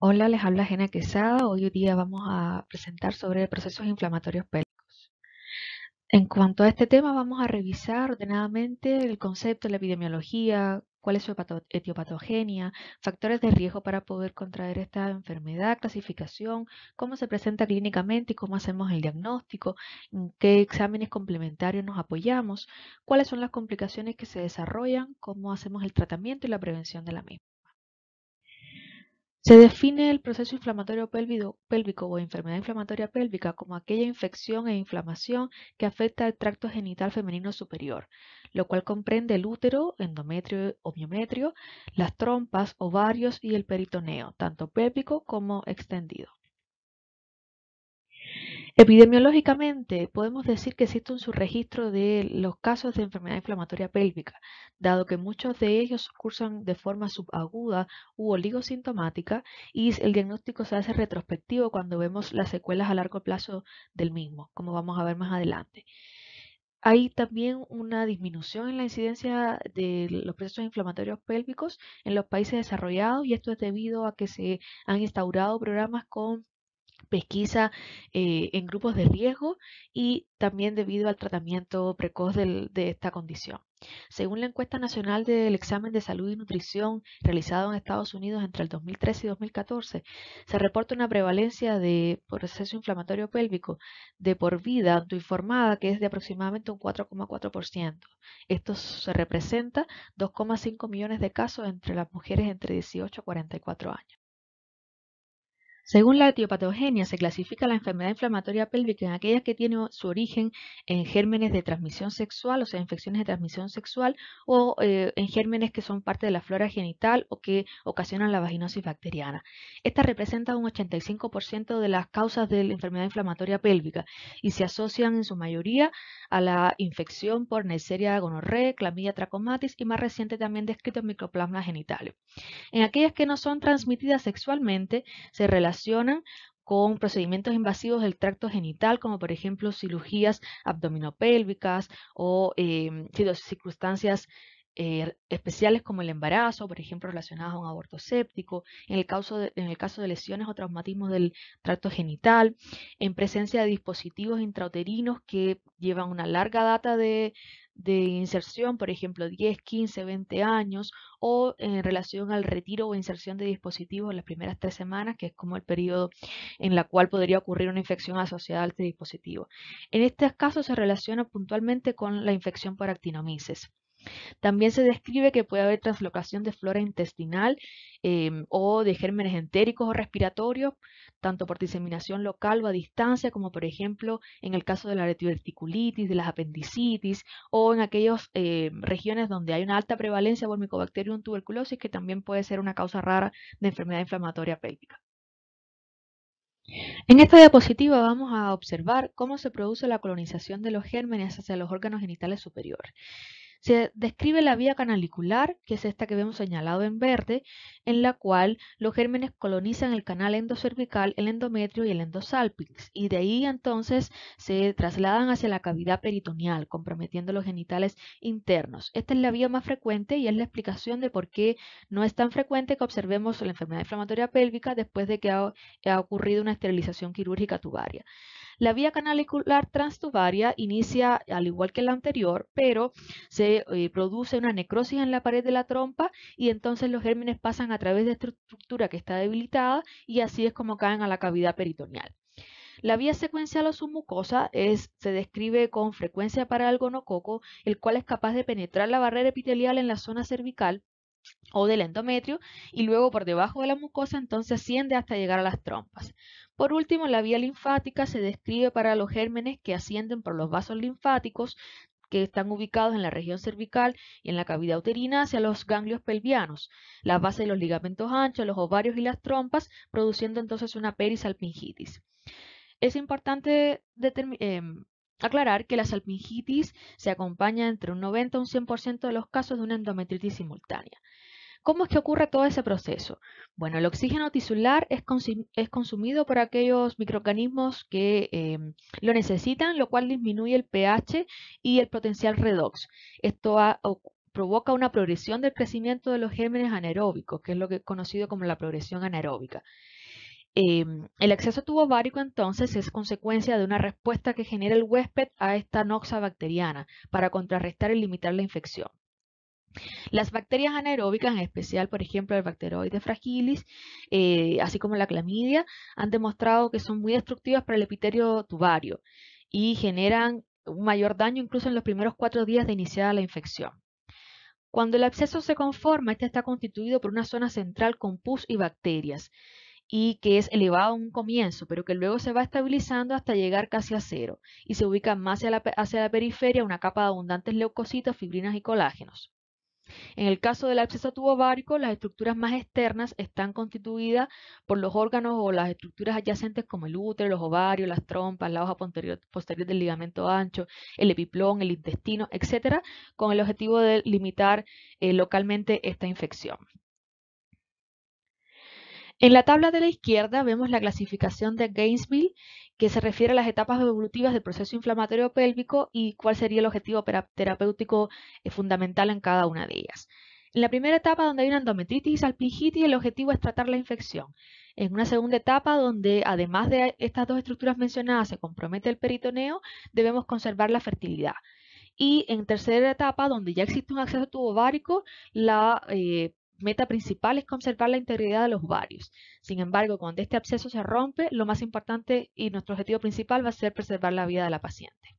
Hola, les habla Gena Quesada. Hoy día vamos a presentar sobre procesos inflamatorios pélvicos. En cuanto a este tema, vamos a revisar ordenadamente el concepto, la epidemiología, cuál es su etiopatogenia, factores de riesgo para poder contraer esta enfermedad, clasificación, cómo se presenta clínicamente y cómo hacemos el diagnóstico, en qué exámenes complementarios nos apoyamos, cuáles son las complicaciones que se desarrollan, cómo hacemos el tratamiento y la prevención de la misma. Se define el proceso inflamatorio pélvico o enfermedad inflamatoria pélvica como aquella infección e inflamación que afecta al tracto genital femenino superior, lo cual comprende el útero, endometrio o miometrio, las trompas, ovarios y el peritoneo, tanto pélvico como extendido. Epidemiológicamente, podemos decir que existe un subregistro de los casos de enfermedad inflamatoria pélvica, dado que muchos de ellos cursan de forma subaguda u oligosintomática y el diagnóstico se hace retrospectivo cuando vemos las secuelas a largo plazo del mismo, como vamos a ver más adelante. Hay también una disminución en la incidencia de los procesos inflamatorios pélvicos en los países desarrollados y esto es debido a que se han instaurado programas con pesquisa eh, en grupos de riesgo y también debido al tratamiento precoz de esta condición. Según la encuesta nacional del examen de salud y nutrición realizado en Estados Unidos entre el 2013 y 2014, se reporta una prevalencia de proceso inflamatorio pélvico de por vida autoinformada que es de aproximadamente un 4,4%. Esto se representa 2,5 millones de casos entre las mujeres entre 18 a 44 años. Según la etiopatogenia, se clasifica la enfermedad inflamatoria pélvica en aquellas que tienen su origen en gérmenes de transmisión sexual, o sea, infecciones de transmisión sexual, o eh, en gérmenes que son parte de la flora genital o que ocasionan la vaginosis bacteriana. Esta representa un 85% de las causas de la enfermedad inflamatoria pélvica y se asocian en su mayoría a la infección por Neisseria gonorrhea, clamidia trachomatis y más reciente también descrito en genitales. En aquellas que no son transmitidas sexualmente, se relaciona con procedimientos invasivos del tracto genital, como por ejemplo cirugías abdominopélvicas o em, circunstancias eh, especiales como el embarazo, por ejemplo, relacionadas a un aborto séptico, en el, caso de, en el caso de lesiones o traumatismos del tracto genital, en presencia de dispositivos intrauterinos que llevan una larga data de, inserción, por ejemplo, 10, 15, 20 años, o en relación al retiro o inserción de dispositivos en las primeras tres semanas, que es como el periodo en la cual podría ocurrir una infección asociada a este dispositivo. En este casos se relaciona puntualmente con la infección por actinomices. También se describe que puede haber translocación de flora intestinal em, o de gérmenes entéricos o respiratorios, tanto por diseminación local o a distancia, como por ejemplo en el caso de la retiverticulitis, de las apendicitis o en aquellas eh, regiones donde hay una alta prevalencia por micobacterium tuberculosis, que también puede ser una causa rara de enfermedad inflamatoria pélvica. En esta diapositiva vamos a observar cómo se produce la colonización de los gérmenes hacia los órganos genitales superiores. Se describe la vía canalicular, que es esta que vemos señalado en verde, en la cual los gérmenes colonizan el canal endocervical, el endometrio y el endosalpinx, y de ahí entonces se trasladan hacia la cavidad peritoneal, comprometiendo los genitales internos. Esta es la vía más frecuente y es la explicación de por qué no es tan frecuente que observemos la enfermedad inflamatoria pélvica después de que ha ocurrido una esterilización quirúrgica tubaria. La vía canalicular transtubaria inicia al igual que la anterior, pero se eh, produce una necrosis en la pared de la trompa y entonces los gérmenes pasan a través de esta estructura que está debilitada y así es como caen a la cavidad peritoneal. La vía secuencial o submucosa es, se describe con frecuencia para el gonococo, el cual es capaz de penetrar la barrera epitelial en la zona cervical o del endometrio y luego por debajo de la mucosa, entonces asciende hasta llegar a las trompas. Por último, la vía linfática se describe para los gérmenes que ascienden por los vasos linfáticos que están ubicados en la región cervical y en la cavidad uterina hacia los ganglios pelvianos, la base de los ligamentos anchos, los ovarios y las trompas, produciendo entonces una perisalpingitis. Es importante determinar... Em, Aclarar que la salpingitis se acompaña entre un 90 y un 100% de los casos de una endometritis simultánea. ¿Cómo es que ocurre todo ese proceso? Bueno, el oxígeno tisular es, consumido por aquellos microorganismos que em, lo necesitan, lo cual disminuye el pH y el potencial redox. Esto provoca una progresión del crecimiento de los gérmenes anaeróbicos, que es lo que es conocido como la progresión anaeróbica. Em, el exceso tubovárico entonces es consecuencia de una respuesta que genera el huésped a esta noxa bacteriana para contrarrestar y limitar la infección. Las bacterias anaeróbicas, en especial, por ejemplo, el bacteroide fragilis, eh, así como la clamidia, han demostrado que son muy destructivas para el epitelio tubario y generan un mayor daño incluso en los primeros cuatro días de iniciada la infección. Cuando el absceso se conforma, este está constituido por una zona central con pus y bacterias y que es elevado a un comienzo, pero que luego se va estabilizando hasta llegar casi a cero y se ubica más hacia la, hacia la periferia una capa de abundantes leucocitos, fibrinas y colágenos. En el caso del absceso tubovárico, las estructuras más externas están constituidas por los órganos o las estructuras adyacentes como el útero, los ovarios, las trompas, la hoja posterior, del ligamento ancho, el epiplón, el intestino, etcétera, con el objetivo de limitar eh, localmente esta infección. En la tabla de la izquierda vemos la clasificación de Gainesville, que se refiere a las etapas evolutivas del proceso inflamatorio pélvico y cuál sería el objetivo terapéutico eh, fundamental en cada una de ellas. En la primera etapa, donde hay una endometritis y salpingitis, el objetivo es tratar la infección. En una segunda etapa, donde además de estas dos estructuras mencionadas se compromete el peritoneo, debemos conservar la fertilidad. Y en tercera etapa, donde ya existe un acceso tubo la eh, meta principal es conservar la integridad de los varios. Sin embargo, cuando este absceso se rompe, lo más importante y nuestro objetivo principal va a ser preservar la vida de la paciente.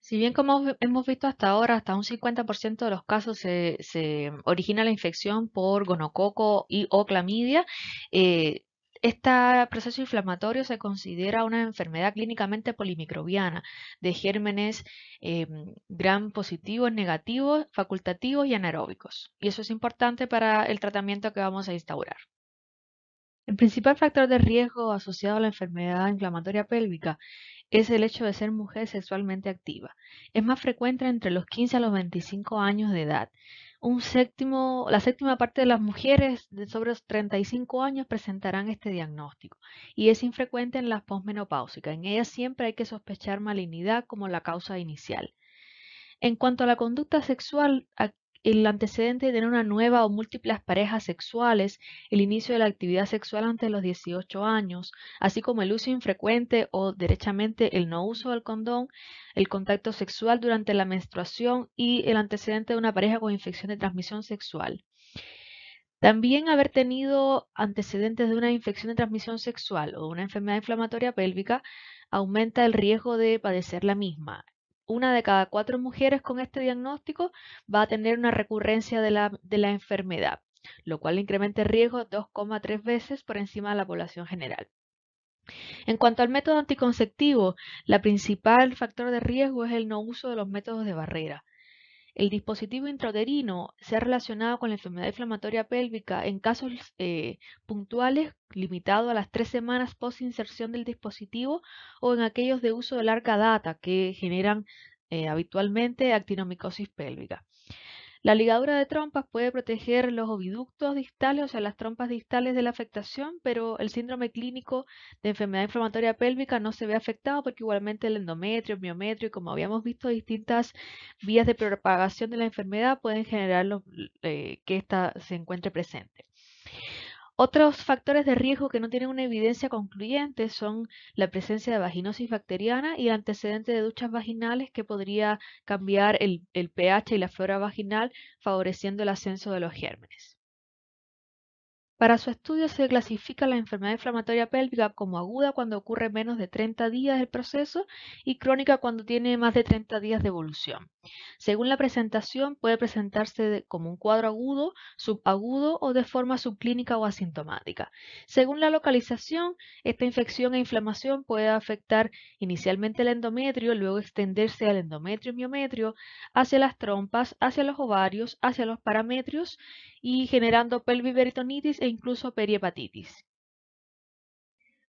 Si bien como hemos visto hasta ahora, hasta un 50% de los casos se, origina la infección por gonococo y o clamidia, eh, este proceso inflamatorio se considera una enfermedad clínicamente polimicrobiana de gérmenes eh, gran positivos, negativos, facultativos y anaeróbicos. Y eso es importante para el tratamiento que vamos a instaurar. El principal factor de riesgo asociado a la enfermedad inflamatoria pélvica es el hecho de ser mujer sexualmente activa. Es más frecuente entre los 15 a los 25 años de edad séptimo, la séptima parte de las mujeres de sobre 35 años presentarán este diagnóstico y es infrecuente en las posmenopáusicas. En ellas siempre hay que sospechar malignidad como la causa inicial. En cuanto a la conducta sexual, el antecedente de tener una nueva o múltiples parejas sexuales, el inicio de la actividad sexual antes de los 18 años, así como el uso infrecuente o derechamente el no uso del condón, el contacto sexual durante la menstruación y el antecedente de una pareja con infección de transmisión sexual. También haber tenido antecedentes de una infección de transmisión sexual o una enfermedad inflamatoria pélvica aumenta el riesgo de padecer la misma una de cada cuatro mujeres con este diagnóstico va a tener una recurrencia de la, enfermedad, lo cual incrementa el riesgo 2,3 veces por encima de la población general. En cuanto al método anticonceptivo, la principal factor de riesgo es el no uso de los métodos de barrera, el dispositivo intrauterino se ha relacionado con la enfermedad inflamatoria pélvica en casos eh, puntuales, limitado a las tres semanas post inserción del dispositivo o en aquellos de uso de larga data que generan eh, habitualmente actinomicosis pélvica. La ligadura de trompas puede proteger los oviductos distales, o sea, las trompas distales de la afectación, pero el síndrome clínico de enfermedad inflamatoria pélvica no se ve afectado porque igualmente el endometrio, el miometrio, y como habíamos visto, distintas vías de propagación de la enfermedad pueden generar eh, que esta se encuentre presente. Otros factores de riesgo que no tienen una evidencia concluyente son la presencia de vaginosis bacteriana y el antecedente de duchas vaginales que podría cambiar el, el pH y la flora vaginal favoreciendo el ascenso de los gérmenes. Para su estudio se clasifica la enfermedad inflamatoria pélvica como aguda cuando ocurre menos de 30 días del proceso y crónica cuando tiene más de 30 días de evolución. Según la presentación puede presentarse como un cuadro agudo, subagudo o de forma subclínica o asintomática. Según la localización, esta infección e inflamación puede afectar inicialmente el endometrio, luego extenderse al endometrio y miometrio, hacia las trompas, hacia los ovarios, hacia los parametrios y generando pelviveritonitis e incluso periepatitis.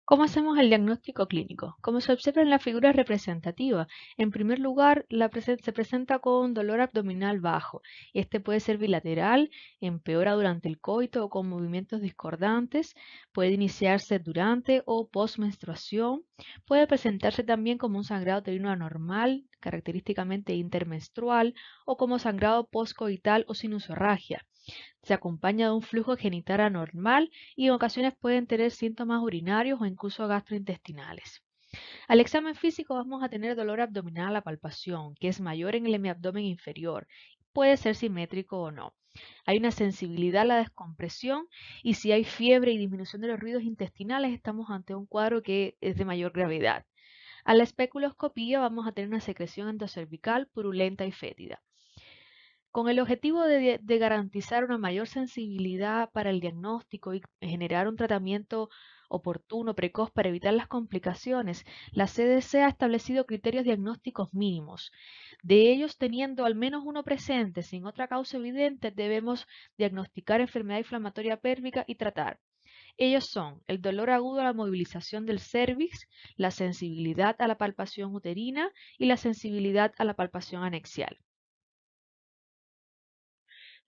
¿Cómo hacemos el diagnóstico clínico? Como se observa en la figura representativa, en primer lugar la se presenta con dolor abdominal bajo. Este puede ser bilateral, empeora durante el coito o con movimientos discordantes, puede iniciarse durante o postmenstruación, puede presentarse también como un sangrado uterino anormal, característicamente intermenstrual, o como sangrado postcoital o sinusorragia. Se acompaña de un flujo genital anormal y en ocasiones pueden tener síntomas urinarios o incluso gastrointestinales. Al examen físico vamos a tener dolor abdominal a la palpación, que es mayor en el hemiabdomen inferior. Puede ser simétrico o no. Hay una sensibilidad a la descompresión y si hay fiebre y disminución de los ruidos intestinales, estamos ante un cuadro que es de mayor gravedad. A la especuloscopía vamos a tener una secreción endocervical purulenta y fétida. Con el objetivo de, garantizar una mayor sensibilidad para el diagnóstico y generar un tratamiento oportuno, precoz, para evitar las complicaciones, la CDC ha establecido criterios diagnósticos mínimos. De ellos, teniendo al menos uno presente sin otra causa evidente, debemos diagnosticar enfermedad inflamatoria pélvica y tratar. Ellos son el dolor agudo a la movilización del cervix, la sensibilidad a la palpación uterina y la sensibilidad a la palpación anexial.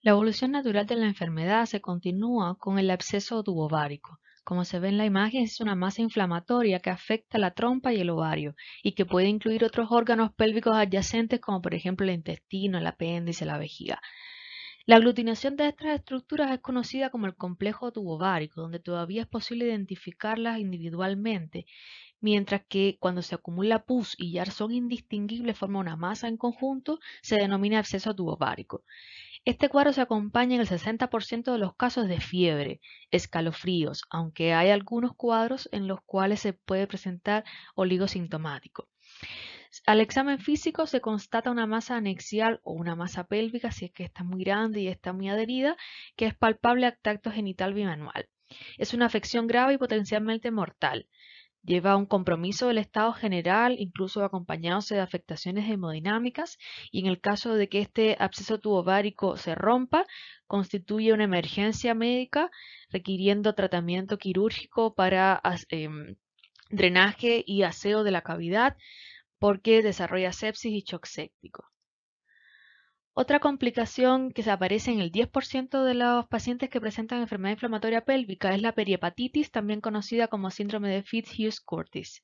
La evolución natural de la enfermedad se continúa con el absceso tubovárico. Como se ve en la imagen, es una masa inflamatoria que afecta la trompa y el ovario y que puede incluir otros órganos pélvicos adyacentes como por ejemplo el intestino, el apéndice, la vejiga. La aglutinación de estas estructuras es conocida como el complejo tubovárico, donde todavía es posible identificarlas individualmente, mientras que cuando se acumula pus y ya son indistinguibles, forma una masa en conjunto, se denomina absceso tubovárico. Este cuadro se acompaña en el 60% de los casos de fiebre, escalofríos, aunque hay algunos cuadros en los cuales se puede presentar oligosintomático. Al examen físico se constata una masa anexial o una masa pélvica, si es que está muy grande y está muy adherida, que es palpable al tacto genital bimanual. Es una afección grave y potencialmente mortal. Lleva un compromiso del estado general, incluso acompañándose de afectaciones hemodinámicas, y en el caso de que este absceso tubovárico se rompa, constituye una emergencia médica requiriendo tratamiento quirúrgico para em, drenaje y aseo de la cavidad porque desarrolla sepsis y shock séptico. Otra complicación que se aparece en el 10% de los pacientes que presentan enfermedad inflamatoria pélvica es la periepatitis, también conocida como síndrome de Fitzhugh-Curtis.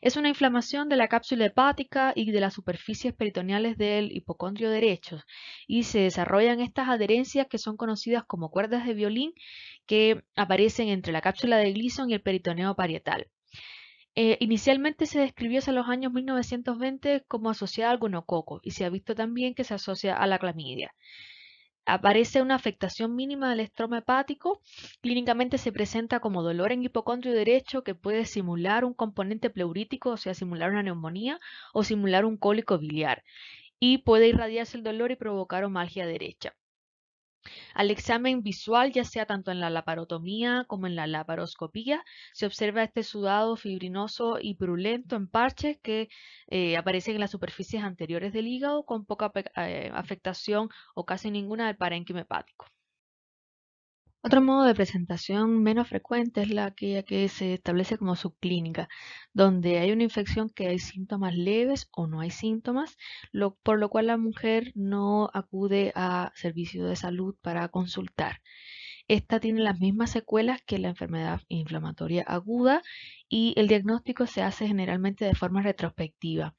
Es una inflamación de la cápsula hepática y de las superficies peritoneales del hipocondrio derecho y se desarrollan estas adherencias que son conocidas como cuerdas de violín que aparecen entre la cápsula de Gleason y el peritoneo parietal. Eh, inicialmente se describió hacia los años 1920 como asociada al gonococo y se ha visto también que se asocia a la clamidia. Aparece una afectación mínima del estroma hepático. Clínicamente se presenta como dolor en hipocondrio derecho que puede simular un componente pleurítico, o sea, simular una neumonía o simular un cólico biliar. Y puede irradiarse el dolor y provocar homalgia derecha. Al examen visual, ya sea tanto en la laparotomía como en la laparoscopía, se observa este sudado fibrinoso y purulento en parches que eh, aparecen en las superficies anteriores del hígado con poca eh, afectación o casi ninguna del parénquima hepático. Otro modo de presentación menos frecuente es la aquella que se establece como subclínica, donde hay una infección que hay síntomas leves o no hay síntomas, por lo cual la mujer no acude a servicio de salud para consultar. Esta tiene las mismas secuelas que la enfermedad inflamatoria aguda y el diagnóstico se hace generalmente de forma retrospectiva,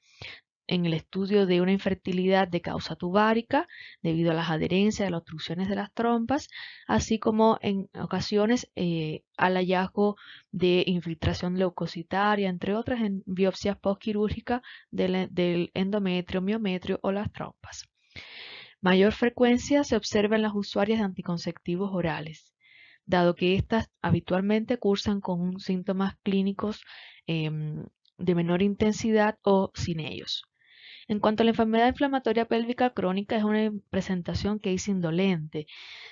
en el estudio de una infertilidad de causa tubárica debido a las adherencias, a las obstrucciones de las trompas, así como en ocasiones eh, al hallazgo de infiltración leucocitaria, entre otras en biopsias postquirúrgicas del, e, del endometrio, miometrio o las trompas. Mayor frecuencia se observa en las usuarias de anticonceptivos orales, dado que éstas habitualmente cursan con síntomas clínicos em, de menor intensidad o sin ellos. En cuanto a la enfermedad inflamatoria pélvica crónica, es una presentación que es indolente.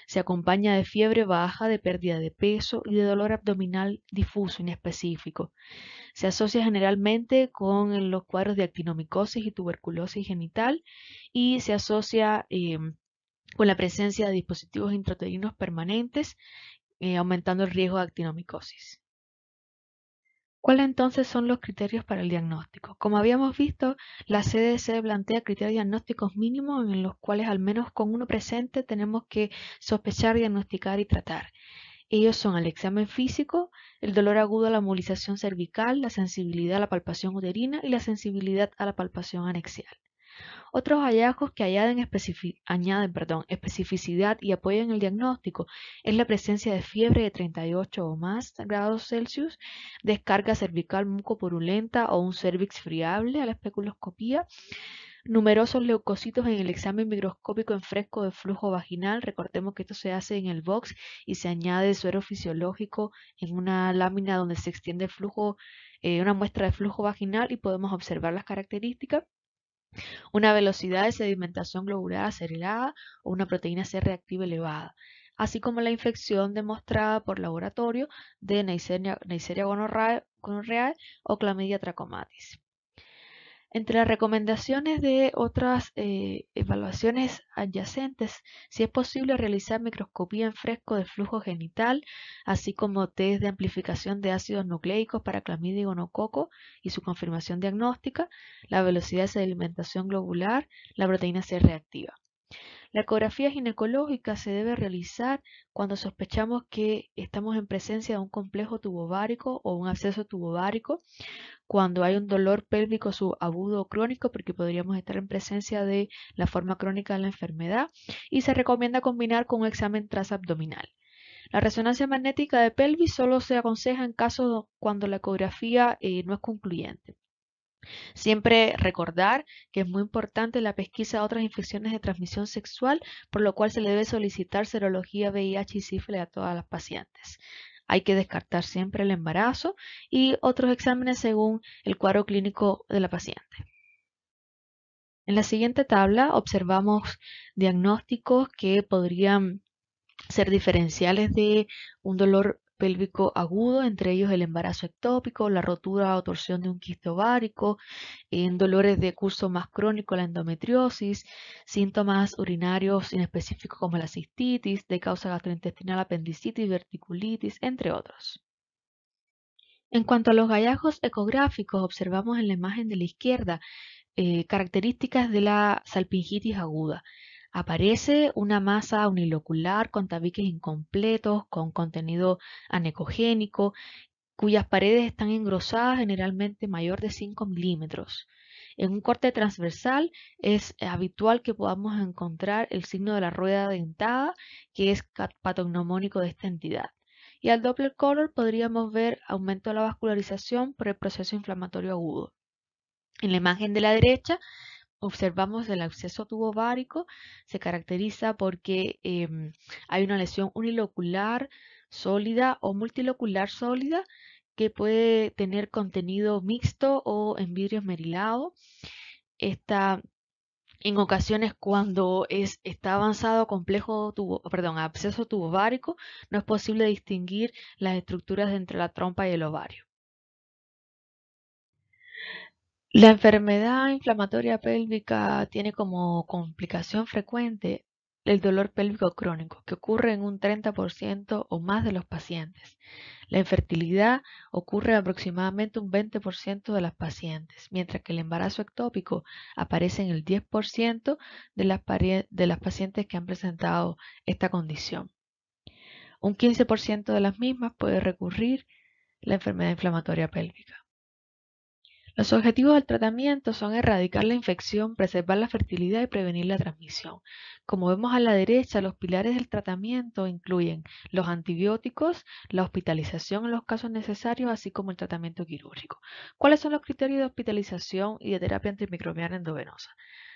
Se acompaña de fiebre baja, de pérdida de peso y de dolor abdominal difuso, inespecífico. Se asocia generalmente con eh, los cuadros de actinomicosis y tuberculosis genital y se asocia em, con la presencia de dispositivos intrauterinos permanentes, eh, aumentando el riesgo de actinomicosis. ¿Cuáles entonces son los criterios para el diagnóstico? Como habíamos visto, la CDC plantea criterios diagnósticos mínimos en los cuales al menos con uno presente tenemos que sospechar, diagnosticar y tratar. Ellos son el examen físico, el dolor agudo a la movilización cervical, la sensibilidad a la palpación uterina y la sensibilidad a la palpación anexial. Otros hallazgos que añaden, perdón, especificidad y apoyan el diagnóstico es la presencia de fiebre de 38 o más grados Celsius, descarga cervical mucopurulenta o un cervix friable a la especuloscopía, numerosos leucocitos en el examen microscópico en fresco de flujo vaginal. Recordemos que esto se hace en el box y se añade suero fisiológico en una lámina donde se extiende flujo, eh, una muestra de flujo vaginal y podemos observar las características una velocidad de sedimentación globular acelerada o una proteína C reactiva elevada, así como la infección demostrada por laboratorio de Neisseria, gonorrhea o clamidia trachomatis. Entre las recomendaciones de otras eh, evaluaciones adyacentes, si es posible realizar microscopía en fresco del flujo genital, así como test de amplificación de ácidos nucleicos para clamidia y gonococo y su confirmación diagnóstica, la velocidad de sedimentación globular, la proteína C reactiva. La ecografía ginecológica se debe realizar cuando sospechamos que estamos en presencia de un complejo tubovárico o un acceso tubovárico, cuando hay un dolor pélvico subagudo o crónico, porque podríamos estar en presencia de la forma crónica de la enfermedad, y se recomienda combinar con un examen transabdominal. La resonancia magnética de pelvis solo se aconseja en casos cuando la ecografía eh, no es concluyente. Siempre recordar que es muy importante la pesquisa de otras infecciones de transmisión sexual, por lo cual se le debe solicitar serología VIH y sífilis a todas las pacientes. Hay que descartar siempre el embarazo y otros exámenes según el cuadro clínico de la paciente. En la siguiente tabla observamos diagnósticos que podrían ser diferenciales de un dolor pélvico agudo, entre ellos el embarazo ectópico, la rotura o torsión de un quiste ovárico, en dolores de curso más crónico, la endometriosis, síntomas urinarios inespecíficos como la cistitis, de causa gastrointestinal, apendicitis, verticulitis, entre otros. En cuanto a los hallazgos ecográficos, observamos en la imagen de la izquierda eh, características de la salpingitis aguda. Aparece una masa unilocular con tabiques incompletos, con contenido anecogénico, cuyas paredes están engrosadas generalmente mayor de 5 milímetros. En un corte transversal es habitual que podamos encontrar el signo de la rueda dentada, que es patognomónico de esta entidad. Y al Doppler color podríamos ver aumento de la vascularización por el proceso inflamatorio agudo. En la imagen de la derecha observamos el acceso tubovárico, se caracteriza porque em, hay una lesión unilocular sólida o multilocular sólida que puede tener contenido mixto o en vidrio esmerilado. en ocasiones cuando es, está avanzado complejo tubo, perdón, absceso tubovárico, no es posible distinguir las estructuras entre la trompa y el ovario. La enfermedad inflamatoria pélvica tiene como complicación frecuente el dolor pélvico crónico, que ocurre en un 30% o más de los pacientes. La infertilidad ocurre en aproximadamente un 20% de las pacientes, mientras que el embarazo ectópico aparece en el 10% de las, de las pacientes que han presentado esta condición. Un 15% de las mismas puede recurrir la enfermedad inflamatoria pélvica. Los objetivos del tratamiento son erradicar la infección, preservar la fertilidad y prevenir la transmisión. Como vemos a la derecha, los pilares del tratamiento incluyen los antibióticos, la hospitalización en los casos necesarios, así como el tratamiento quirúrgico. ¿Cuáles son los criterios de hospitalización y de terapia antimicrobiana endovenosa?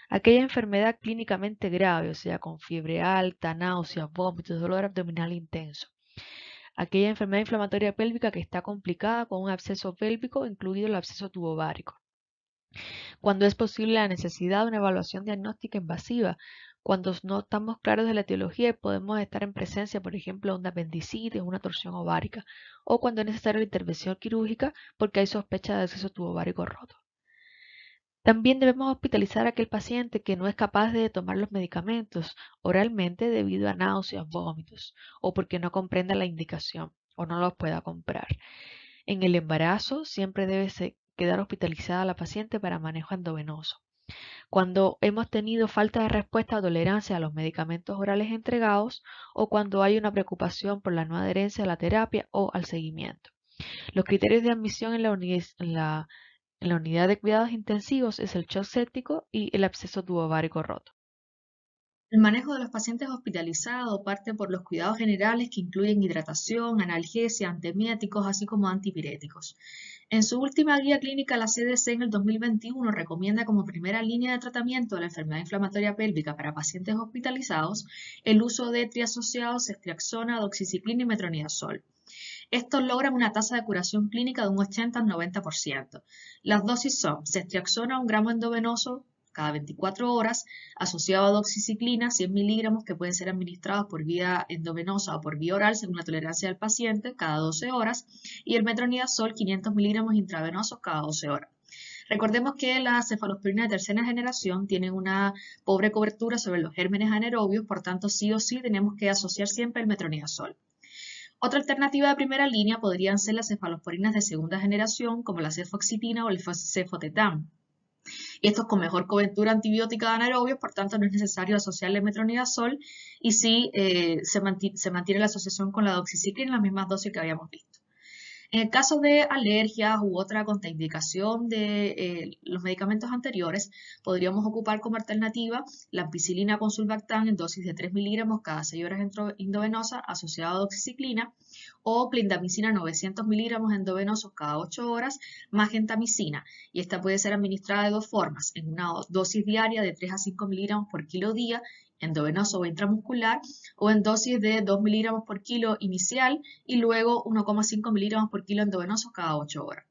Aquella enfermedad clínicamente grave, o sea, con fiebre alta, náuseas, vómitos, dolor abdominal intenso aquella enfermedad inflamatoria pélvica que está complicada con un absceso pélvico, incluido el absceso tubovárico. Cuando es posible la necesidad de una evaluación diagnóstica invasiva, cuando no estamos claros de la etiología y podemos estar en presencia, por ejemplo, de una apendicitis, una torsión ovárica, o cuando es necesaria la intervención quirúrgica porque hay sospecha de acceso tubovárico roto. También debemos hospitalizar a aquel paciente que no es capaz de tomar los medicamentos oralmente debido a náuseas, vómitos o porque no comprenda la indicación o no los pueda comprar. En el embarazo siempre debe quedar hospitalizada la paciente para manejo endovenoso. Cuando hemos tenido falta de respuesta o tolerancia a los medicamentos orales entregados o cuando hay una preocupación por la no adherencia a la terapia o al seguimiento. Los criterios de admisión en la, universidad. En la unidad de cuidados intensivos es el shock séptico y el absceso tubovárico roto. El manejo de los pacientes hospitalizados parte por los cuidados generales que incluyen hidratación, analgesia, anteméticos, así como antipiréticos. En su última guía clínica, la CDC en el 2021 recomienda como primera línea de tratamiento de la enfermedad inflamatoria pélvica para pacientes hospitalizados el uso de triasociados, estriaxona, doxiciclina y metronidazol. Estos logran una tasa de curación clínica de un 80 al 90%. Las dosis son ceftriaxona, un gramo endovenoso cada 24 horas, asociado a doxiciclina, 100 miligramos que pueden ser administrados por vía endovenosa o por vía oral según la tolerancia del paciente cada 12 horas, y el metronidazol, 500 miligramos intravenosos cada 12 horas. Recordemos que las cefalosporinas de tercera generación tienen una pobre cobertura sobre los gérmenes anaerobios, por tanto sí o sí tenemos que asociar siempre el metronidazol. Otra alternativa de primera línea podrían ser las cefalosporinas de segunda generación, como la cefoxitina o el cefotetam. Esto estos con mejor cobertura antibiótica de anaerobios, por tanto no es necesario asociar la metronidazol y sí eh, se, mantiene, la asociación con la doxiciclina en las mismas dosis que habíamos visto. En el caso de alergias u otra contraindicación de eh, los medicamentos anteriores, podríamos ocupar como alternativa la ampicilina con sulbactán en dosis de 3 miligramos cada 6 horas endovenosa asociada a doxiciclina o clindamicina 900 miligramos endovenosos cada 8 horas más gentamicina. Y esta puede ser administrada de dos formas, en una dosis diaria de 3 a 5 miligramos por kilo día endovenoso o intramuscular o en dosis de 2 miligramos por kilo inicial y luego 1,5 miligramos por kilo endovenoso cada 8 horas.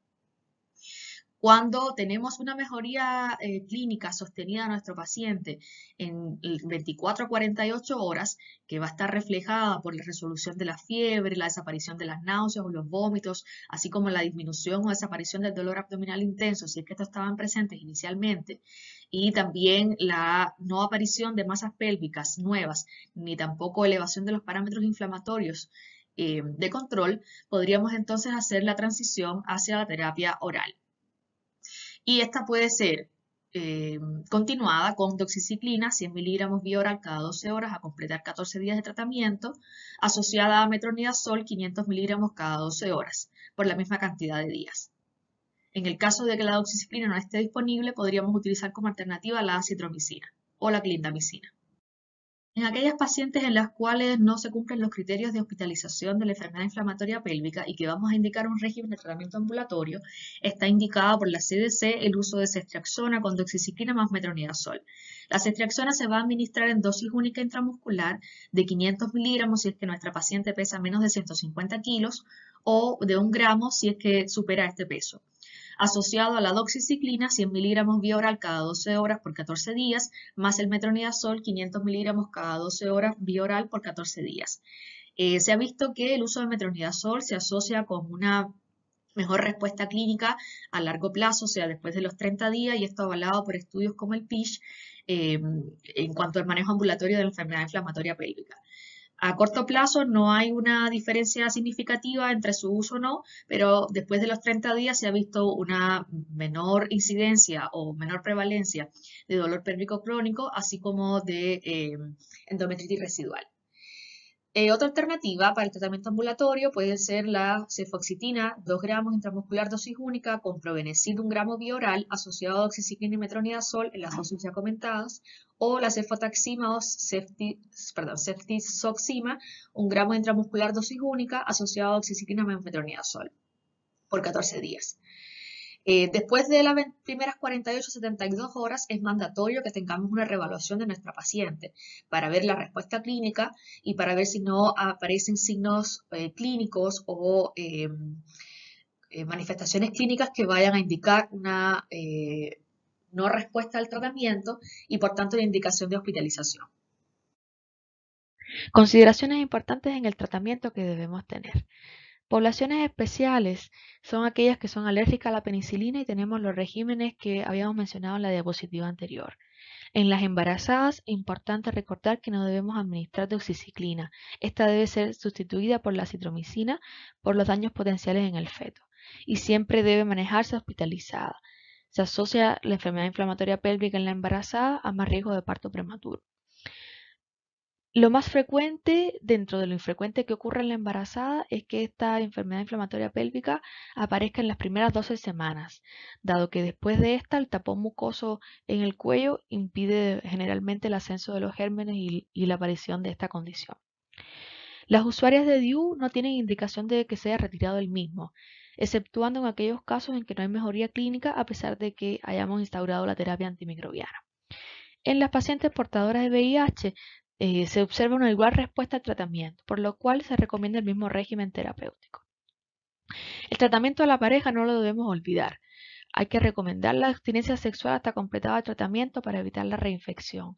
Cuando tenemos una mejoría eh, clínica sostenida a nuestro paciente en 24 a 48 horas, que va a estar reflejada por la resolución de la fiebre, la desaparición de las náuseas o los vómitos, así como la disminución o desaparición del dolor abdominal intenso, si es que estos estaban presentes inicialmente, y también la no aparición de masas pélvicas nuevas, ni tampoco elevación de los parámetros inflamatorios eh, de control, podríamos entonces hacer la transición hacia la terapia oral y esta puede ser eh, continuada con doxiciclina 100 miligramos vía cada 12 horas a completar 14 días de tratamiento, asociada a metronidazol 500 miligramos cada 12 horas por la misma cantidad de días. En el caso de que la doxiciclina no esté disponible, podríamos utilizar como alternativa la acitromicina o la clindamicina. En aquellas pacientes en las cuales no se cumplen los criterios de hospitalización de la enfermedad inflamatoria pélvica y que vamos a indicar un régimen de tratamiento ambulatorio, está indicado por la CDC el uso de cestriaxona con doxiciclina más metronidazol. La cestriaxona se va a administrar en dosis única intramuscular de 500 miligramos si es que nuestra paciente pesa menos de 150 kilos o de un gramo si es que supera este peso asociado a la doxiciclina 100 miligramos vía oral cada 12 horas por 14 días, más el metronidazol 500 miligramos cada 12 horas vía oral por 14 días. Eh, se ha visto que el uso de metronidazol se asocia con una mejor respuesta clínica a largo plazo, o sea, después de los 30 días, y esto avalado por estudios como el PISH eh, en cuanto al manejo ambulatorio de la enfermedad inflamatoria pélvica a corto plazo no hay una diferencia significativa entre su uso o no, pero después de los 30 días se ha visto una menor incidencia o menor prevalencia de dolor pélvico crónico, así como de eh, endometritis residual. Eh, otra alternativa para el tratamiento ambulatorio puede ser la cefoxitina, 2 gramos intramuscular dosis única, con provenesid 1 gramo bioral asociado a doxiciclina y metronidazol en las dosis ya comentadas, o la cefotaxima o ceftisoxima, 1 gramo intramuscular dosis única asociado a doxiciclina y metronidazol por 14 días. Eh, después de las primeras 48 72 horas es mandatorio que tengamos una revaluación de nuestra paciente para ver la respuesta clínica y para ver si no aparecen signos eh, clínicos o em, eh, manifestaciones clínicas que vayan a indicar una no respuesta al tratamiento y por tanto la indicación de hospitalización. Consideraciones importantes en el tratamiento que debemos tener. Poblaciones especiales son aquellas que son alérgicas a la penicilina y tenemos los regímenes que habíamos mencionado en la diapositiva anterior. En las embarazadas, es importante recordar que no debemos administrar doxiciclina. Esta debe ser sustituida por la citromicina por los daños potenciales en el feto y siempre debe manejarse hospitalizada. Se asocia la enfermedad inflamatoria pélvica en la embarazada a más riesgo de parto prematuro. Lo más frecuente, dentro de lo infrecuente que ocurre en la embarazada, es que esta enfermedad inflamatoria pélvica aparezca en las primeras 12 semanas, dado que después de esta el tapón mucoso en el cuello impide generalmente el ascenso de los gérmenes y, la aparición de esta condición. Las usuarias de DIU no tienen indicación de que sea retirado el mismo, exceptuando en aquellos casos en que no hay mejoría clínica a pesar de que hayamos instaurado la terapia antimicrobiana. En las pacientes portadoras de VIH eh, se observa una igual respuesta al tratamiento, por lo cual se recomienda el mismo régimen terapéutico. El tratamiento a la pareja no lo debemos olvidar. Hay que recomendar la abstinencia sexual hasta completado el tratamiento para evitar la reinfección.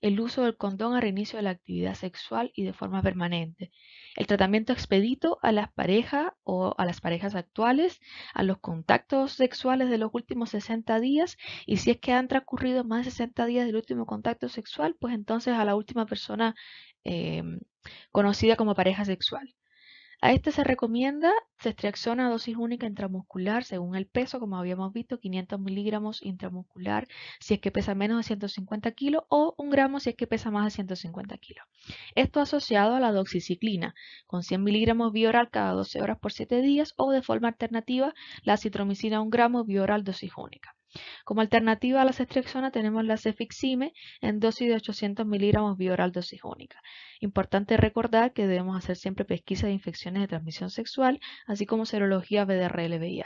El uso del condón al reinicio de la actividad sexual y de forma permanente. El tratamiento expedito a las parejas o a las parejas actuales, a los contactos sexuales de los últimos 60 días y si es que han transcurrido más de 60 días del último contacto sexual, pues entonces a la última persona eh, conocida como pareja sexual. A este se recomienda se a dosis única intramuscular según el peso, como habíamos visto, 500 miligramos intramuscular si es que pesa menos de 150 kilos o un gramo si es que pesa más de 150 kilos. Esto asociado a la doxiciclina con 100 miligramos bioral cada 12 horas por 7 días o de forma alternativa la citromicina un gramo bioral dosis única. Como alternativa a la ceftriaxona tenemos la cefixime en dosis de 800 miligramos bioral dosis única. Importante recordar que debemos hacer siempre pesquisa de infecciones de transmisión sexual, así como serología bdrl vih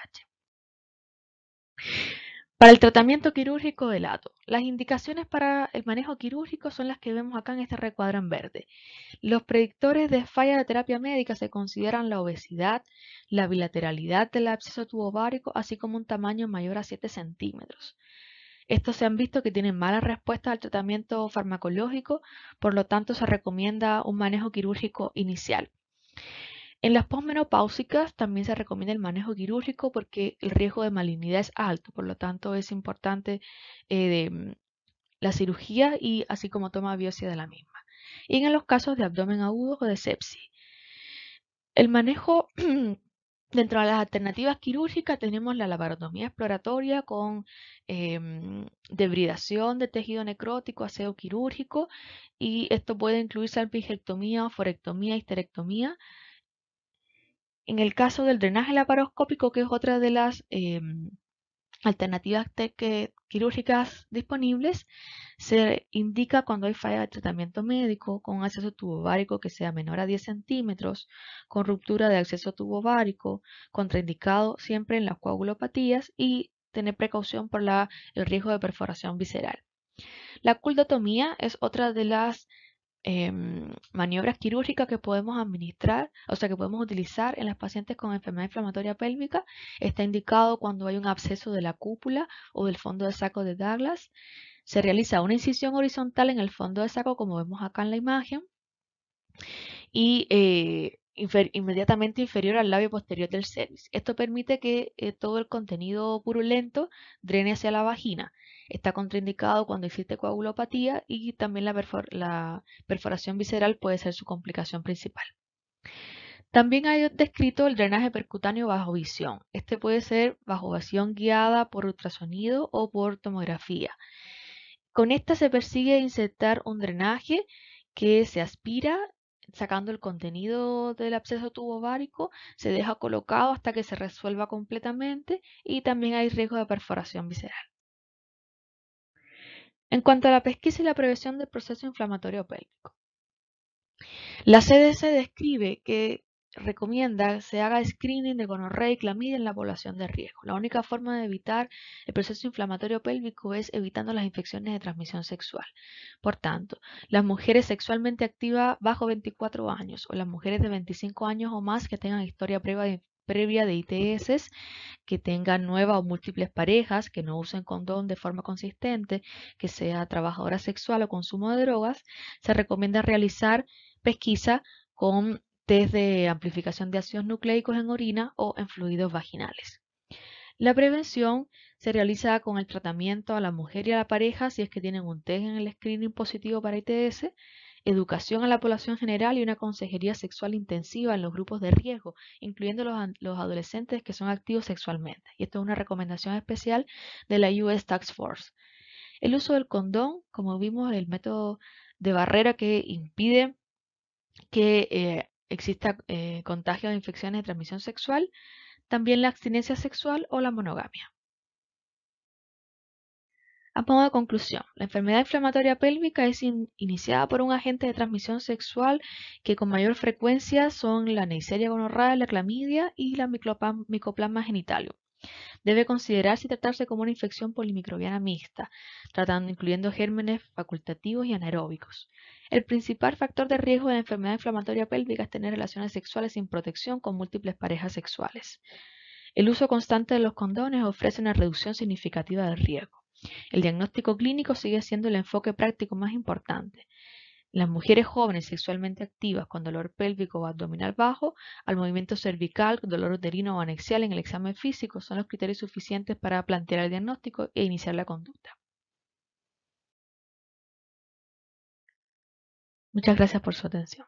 para el tratamiento quirúrgico del ato, las indicaciones para el manejo quirúrgico son las que vemos acá en este recuadro en verde. Los predictores de falla de terapia médica se consideran la obesidad, la bilateralidad del absceso tubovárico, así como un tamaño mayor a 7 centímetros. Estos se han visto que tienen malas respuestas al tratamiento farmacológico, por lo tanto se recomienda un manejo quirúrgico inicial. En las posmenopáusicas también se recomienda el manejo quirúrgico porque el riesgo de malignidad es alto, por lo tanto es importante eh, mm, la cirugía y así como toma biopsia de la misma. Y en los casos de abdomen agudo o de sepsis. El manejo dentro de las alternativas quirúrgicas tenemos la laparotomía exploratoria con eh, mm, debridación de tejido necrótico, aseo quirúrgico y esto puede incluir salpingectomía, forectomía, histerectomía en el caso del drenaje laparoscópico, que es otra de las em, alternativas quirúrgicas disponibles, se indica cuando hay falla de tratamiento médico con acceso tubovárico que sea menor a 10 centímetros, con ruptura de acceso tubovárico, contraindicado siempre en las coagulopatías y tener precaución por el riesgo de perforación visceral. La culdotomía es otra de las Em, maniobras quirúrgicas que podemos administrar, o sea, que podemos utilizar en las pacientes con enfermedad inflamatoria pélvica. Está indicado cuando hay un absceso de la cúpula o del fondo de saco de Douglas. Se realiza una incisión horizontal en el fondo de saco, como vemos acá en la imagen, y eh, inmediatamente inferior al labio posterior del cervix. Esto permite que eh, todo el contenido purulento drene hacia la vagina. Está contraindicado cuando existe coagulopatía y también la, perforación visceral puede ser su complicación principal. También hay descrito el drenaje percutáneo bajo visión. Este puede ser bajo visión guiada por ultrasonido o por tomografía. Con esta se persigue insertar un drenaje que se aspira sacando el contenido del absceso tubovárico, se deja colocado hasta que se resuelva completamente y también hay riesgo de perforación visceral en cuanto a la pesquisa y la prevención del proceso inflamatorio pélvico. La CDC describe que recomienda que se haga screening de gonorrea y clamidia en la población de riesgo. La única forma de evitar el proceso inflamatorio pélvico es evitando las infecciones de transmisión sexual. Por tanto, las mujeres sexualmente activas bajo 24 años o las mujeres de 25 años o más que tengan historia previa de previa de ITS, que tengan nuevas o múltiples parejas, que no usen condón de forma consistente, que sea trabajadora sexual o consumo de drogas, se recomienda realizar pesquisa con test de amplificación de ácidos nucleicos en orina o en fluidos vaginales. La prevención se realiza con el tratamiento a la mujer y a la pareja si es que tienen un test en el screening positivo para ITS, educación a la población general y una consejería sexual intensiva en los grupos de riesgo, incluyendo los, adolescentes que son activos sexualmente. Y esto es una recomendación especial de la US Tax Force. El uso del condón, como vimos, el método de barrera que impide que eh, exista eh, contagio de infecciones de transmisión sexual, también la abstinencia sexual o la monogamia. A modo de conclusión, la enfermedad inflamatoria pélvica es iniciada por un agente de transmisión sexual que con mayor frecuencia son la Neisseria gonorrea, la clamidia y la micoplasma genitalio. Debe considerarse y tratarse como una infección polimicrobiana mixta, tratando incluyendo gérmenes facultativos y anaeróbicos. El principal factor de riesgo de la enfermedad inflamatoria pélvica es tener relaciones sexuales sin protección con múltiples parejas sexuales. El uso constante de los condones ofrece una reducción significativa del riesgo. El diagnóstico clínico sigue siendo el enfoque práctico más importante. Las mujeres jóvenes sexualmente activas con dolor pélvico o abdominal bajo, al movimiento cervical, dolor uterino o anexial en el examen físico son los criterios suficientes para plantear el diagnóstico e iniciar la conducta. Muchas gracias por su atención.